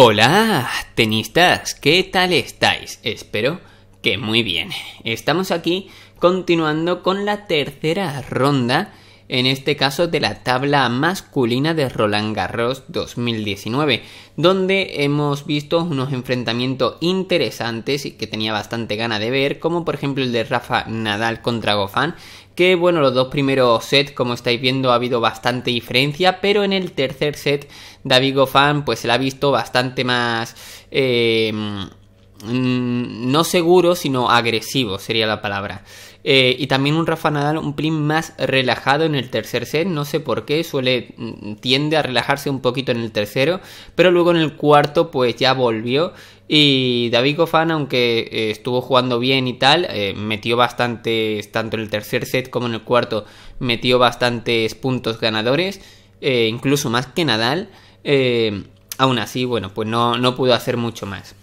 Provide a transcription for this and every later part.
Hola, tenistas, ¿qué tal estáis? Espero que muy bien. Estamos aquí continuando con la tercera ronda en este caso de la tabla masculina de Roland Garros 2019, donde hemos visto unos enfrentamientos interesantes y que tenía bastante gana de ver, como por ejemplo el de Rafa Nadal contra Gofán. que bueno, los dos primeros sets, como estáis viendo, ha habido bastante diferencia, pero en el tercer set David Gofán, pues se la ha visto bastante más... Eh, Mm, no seguro, sino agresivo sería la palabra. Eh, y también un Rafa Nadal un plin más relajado en el tercer set, no sé por qué, suele mm, tiende a relajarse un poquito en el tercero, pero luego en el cuarto pues ya volvió y David Goffin, aunque eh, estuvo jugando bien y tal, eh, metió bastantes, tanto en el tercer set como en el cuarto, metió bastantes puntos ganadores, incluso más que Nadal, aún así, bueno, pues no, no pudo hacer mucho más.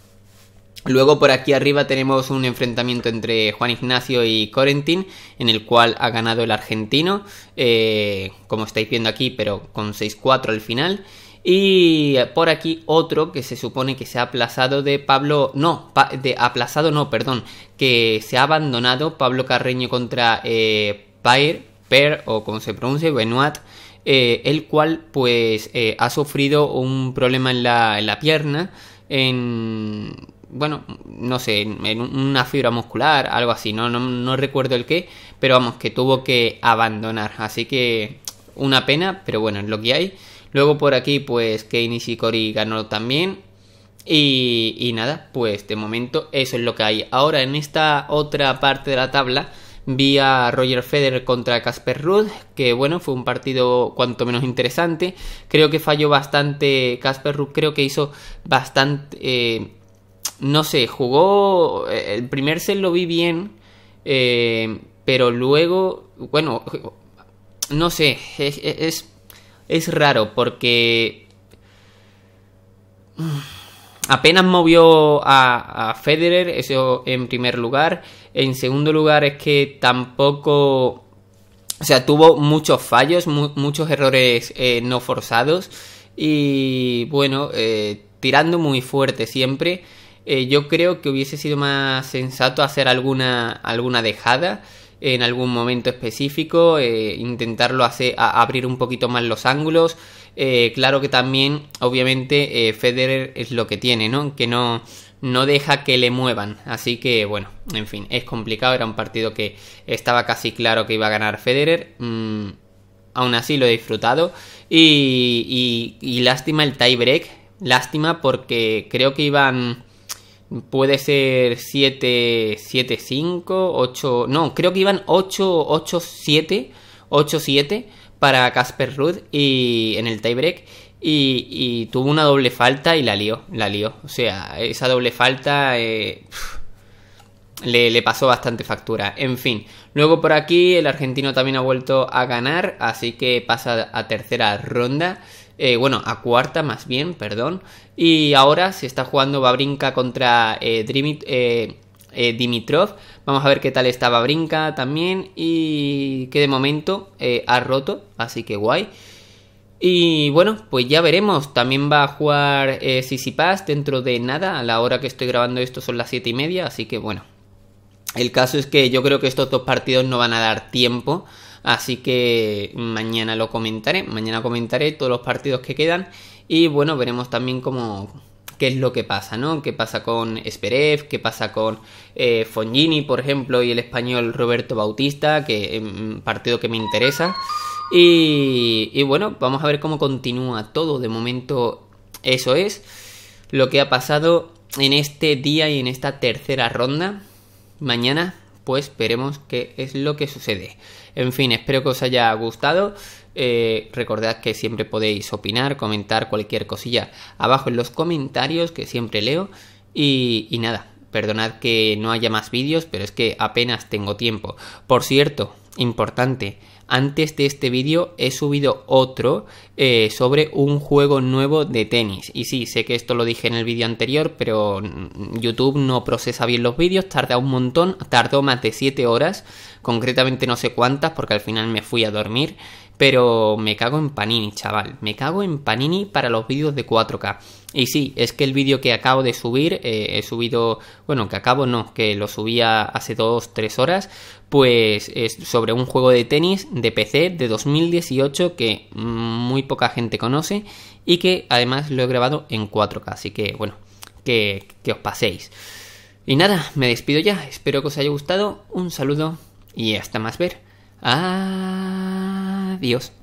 Luego por aquí arriba tenemos un enfrentamiento entre Juan Ignacio y Corentin, en el cual ha ganado el argentino, eh, como estáis viendo aquí, pero con 6-4 al final. Y eh, por aquí otro que se supone que se ha aplazado de Pablo, no, de aplazado no, perdón, que se ha abandonado Pablo Carreño contra eh, o como se pronuncia, Benoit. Eh, el cual pues ha sufrido un problema en la, en la pierna en, bueno, no sé, en una fibra muscular, algo así, no, no, recuerdo el qué, pero vamos, que tuvo que abandonar. Así que una pena, pero bueno, es lo que hay. Luego por aquí, pues Kane Nishikori ganó también. Y, nada, pues de momento eso es lo que hay. Ahora en esta otra parte de la tabla vi a Roger Federer contra Casper Ruth. que bueno, fue un partido cuanto menos interesante. Creo que falló bastante Casper Ruth, creo que hizo bastante... Eh, no sé, jugó, eh, el primer set lo vi bien, eh, pero luego, bueno, no sé, es, es, raro porque apenas movió a, Federer, eso en primer lugar. En segundo lugar es que tampoco... O sea, tuvo muchos fallos, muchos errores eh, no forzados y bueno, eh, tirando muy fuerte siempre. Eh, yo creo que hubiese sido más sensato hacer alguna, alguna dejada en algún momento específico, eh, intentarlo hacer, abrir un poquito más los ángulos. Eh, claro que también, obviamente, Federer es lo que tiene, ¿no? Que no, no deja que le muevan. Así que, bueno, en fin, es complicado. Era un partido que estaba casi claro que iba a ganar Federer. Mm, aún así lo he disfrutado. Y, lástima el tie break. Lástima porque creo que iban puede ser 7, 7, 5, 8, no, creo que iban 8, 8, 7, 8, 7 para Casper Ruth. y en el tiebreak y, tuvo una doble falta y la lió, la lió. O sea, esa doble falta eh, le, pasó bastante factura. En fin, luego por aquí el argentino también ha vuelto a ganar, así que pasa a tercera ronda. Eh, bueno, a cuarta más bien, perdón. Y ahora se está jugando Babrinka contra eh, eh, Dimitrov. Vamos a ver qué tal está Babrinka también y que de momento ha roto, así que guay. Y bueno, pues ya veremos. También va a jugar Sisipas dentro de nada. A la hora que estoy grabando esto son las 7 y media, así que bueno. El caso es que yo creo que estos dos partidos no van a dar tiempo Así que mañana lo comentaré, mañana comentaré todos los partidos que quedan y bueno, veremos también cómo, qué es lo que pasa, ¿no? ¿Qué pasa con Esperev? ¿Qué pasa con eh, Fongini, por ejemplo, y el español Roberto Bautista, que un em, partido que me interesa? Y, y bueno, vamos a ver cómo continúa todo. De momento, eso es lo que ha pasado en este día y en esta tercera ronda. Mañana pues veremos qué es lo que sucede. En fin, espero que os haya gustado. Eh, recordad que siempre podéis opinar, comentar cualquier cosilla abajo en los comentarios que siempre leo. Y, y nada, perdonad que no haya más vídeos, pero es que apenas tengo tiempo. Por cierto, importante. Antes de este vídeo he subido otro eh, sobre un juego nuevo de tenis. Y sí, sé que esto lo dije en el vídeo anterior, pero mm, YouTube no procesa bien los vídeos, tarda un montón, tardó más de 7 horas, concretamente no sé cuántas porque al final me fui a dormir pero me cago en Panini, chaval. Me cago en Panini para los vídeos de 4K. Y sí, es que el vídeo que acabo de subir, eh, he subido, bueno, que acabo no, que lo subía hace 2-3 horas, pues es sobre un juego de tenis de PC de 2018 que muy poca gente conoce y que además lo he grabado en 4K. Así que, bueno, que, os paséis. Y nada, me despido ya. Espero que os haya gustado. Un saludo y hasta más ver. Ah. Adiós.